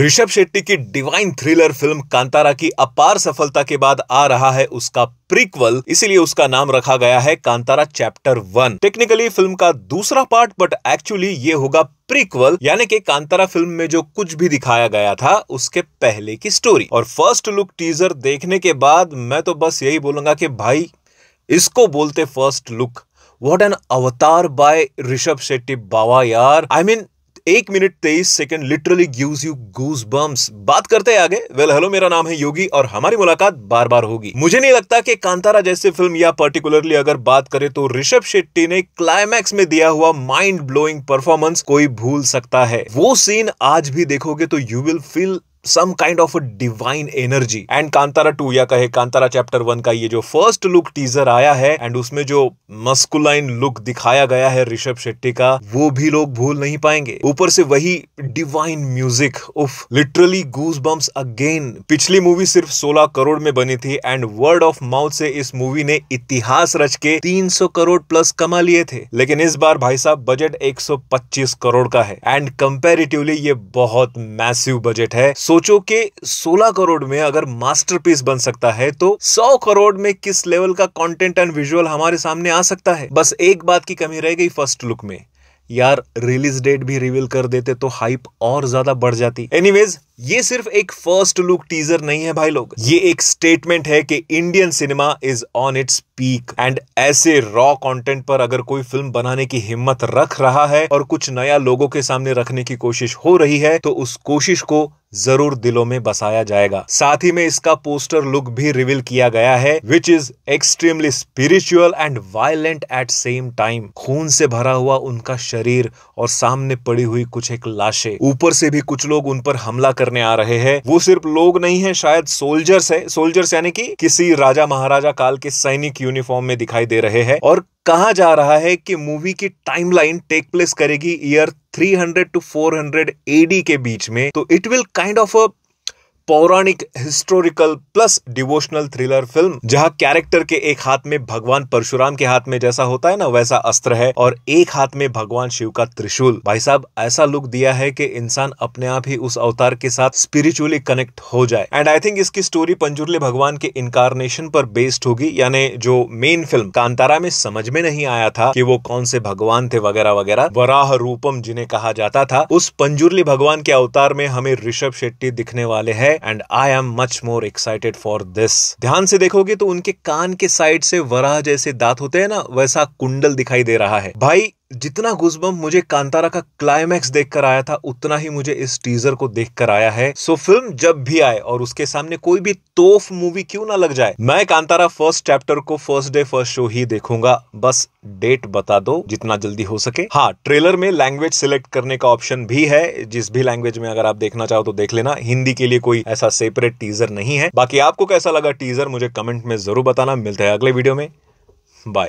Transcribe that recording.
ऋषभ शेट्टी की divine thriller film Kantara की अपार सफलता के बाद आ रहा है उसका प्रीक्वल इसीलिए उसका नाम रखा गया है Kantara chapter one technically film का दूसरा पार्ट बट एक्चुअली ये होगा प्रीक्वल यानी कि कांतारा फिल्म में जो कुछ भी दिखाया गया था उसके पहले की स्टोरी और फर्स्ट लुक टीजर देखने के बाद मैं तो बस यही बोलूंगा कि भाई इसको बोलते first look what an avatar by Rishabh Shetty बाबा यार आई I मीन mean, एक मिनट तेईस second literally gives you goosebumps बात करते हैं आगे वेल हेलो मेरा नाम है योगी और हमारी मुलाकात बार बार होगी मुझे नहीं लगता कि कांतारा जैसे फिल्म या पर्टिकुलरली अगर बात करें तो ऋषभ शेट्टी ने क्लाइमैक्स में दिया हुआ माइंड ब्लोइंग परफॉर्मेंस कोई भूल सकता है वो सीन आज भी देखोगे तो you will feel some kind of a divine energy and Kantara two या कहे कांतारा चैप्टर वन का ये जो फर्स्ट लुक टीजर आया है एंड उसमें जो मस्कुलाइन लुक दिखाया गया है ऋषभ शेट्टी का वो भी लोग भूल नहीं पाएंगे ऊपर से वही डिवाइन म्यूजिक उफ लिटरली गूज बम्स अगेन पिछली मूवी सिर्फ 16 करोड़ में बनी थी एंड वर्ड ऑफ माउथ से इस मूवी ने इतिहास रच के 300 करोड़ प्लस कमा लिए थे लेकिन इस बार भाई साहब बजट 125 करोड़ का है एंड कंपेरिटिवली ये बहुत मैसिव बजट है सो सोचो कि 16 करोड़ में अगर मास्टरपीस बन सकता है तो 100 करोड़ में किस लेवल का कंटेंट एंड विजुअल हमारे सामने आ सकता है बस एक बात की कमी रह गई फर्स्ट लुक में यार रिलीज डेट भी रिवील कर देते तो हाइप और ज्यादा बढ़ जाती एनीवेज ये सिर्फ एक फर्स्ट लुक टीजर नहीं है भाई लोग ये एक स्टेटमेंट है कि Indian cinema is on its peak and ऐसे रॉ कंटेंट पर अगर कोई फिल्म बनाने की हिम्मत रख रहा है और कुछ नया लोगों के सामने रखने की कोशिश हो रही है तो उस कोशिश को जरूर दिलों में बसाया जाएगा साथ ही में इसका पोस्टर लुक भी रिवील किया गया है which is extremely spiritual and violent at same time खून से भरा हुआ उनका शरीर और सामने पड़ी हुई कुछ एक लाशें ऊपर से भी कुछ लोग उन पर हमला कर करने आ रहे हैं वो सिर्फ लोग नहीं है शायद सोल्जर्स है सोल्जर्स यानी कि किसी राजा महाराजा काल के सैनिक यूनिफॉर्म में दिखाई दे रहे हैं और कहा जा रहा है कि मूवी की टाइमलाइन टेक प्लेस करेगी ईयर 300 टू 400 एडी के बीच में तो it will kind of a पौराणिक historical plus devotional thriller film जहां कैरेक्टर के एक हाथ में भगवान परशुराम के हाथ में जैसा होता है ना वैसा अस्त्र है और एक हाथ में भगवान शिव का त्रिशूल भाई साहब ऐसा लुक दिया है कि इंसान अपने आप ही उस अवतार के साथ स्पिरिचुअली कनेक्ट हो जाए एंड आई थिंक इसकी स्टोरी पंजुरले भगवान के इनकारनेशन पर बेस्ड होगी यानी जो मेन फिल्म कांतारा में समझ में नहीं आया था कि वो कौन से भगवान थे वगैरह वगैरह वराह रूपम जिन्हें कहा जाता था उस पंजुरली भगवान के अवतार में हमें ऋषभ शेट्टी दिखने वाले हैं and I am much more excited for this ध्यान से देखोगे तो उनके कान के साइड से वराह जैसे दांत होते हैं ना वैसा कुंडल दिखाई दे रहा है भाई जितना गुजबम मुझे कांतारा का क्लाइमैक्स देखकर आया था उतना ही मुझे इस टीजर को देखकर आया है सो फिल्म जब भी आए और उसके सामने कोई भी तोफ मूवी क्यों ना लग जाए मैं कांतारा फर्स्ट चैप्टर को फर्स्ट डे फर्स्ट शो ही देखूंगा बस डेट बता दो जितना जल्दी हो सके हाँ ट्रेलर में लैंग्वेज सिलेक्ट करने का ऑप्शन भी है जिस भी लैंग्वेज में अगर आप देखना चाहो तो देख लेना हिंदी के लिए कोई ऐसा सेपरेट टीजर नहीं है बाकी आपको कैसा लगा टीजर मुझे कमेंट में जरूर बताना मिलता है अगले वीडियो में बाय